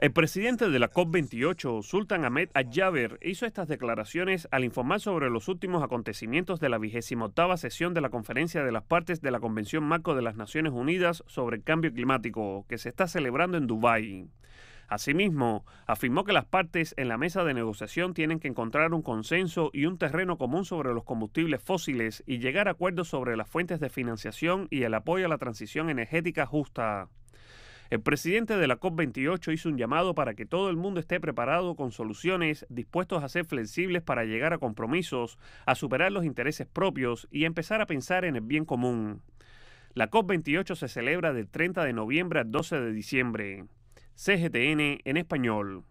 El presidente de la COP28, Sultan Ahmed Al-Jaber, hizo estas declaraciones al informar sobre los últimos acontecimientos de la vigésima sesión de la Conferencia de las Partes de la Convención Marco de las Naciones Unidas sobre el Cambio Climático, que se está celebrando en Dubái. Asimismo, afirmó que las partes en la mesa de negociación tienen que encontrar un consenso y un terreno común sobre los combustibles fósiles y llegar a acuerdos sobre las fuentes de financiación y el apoyo a la transición energética justa. El presidente de la COP28 hizo un llamado para que todo el mundo esté preparado con soluciones, dispuestos a ser flexibles para llegar a compromisos, a superar los intereses propios y empezar a pensar en el bien común. La COP28 se celebra del 30 de noviembre al 12 de diciembre. CGTN en español.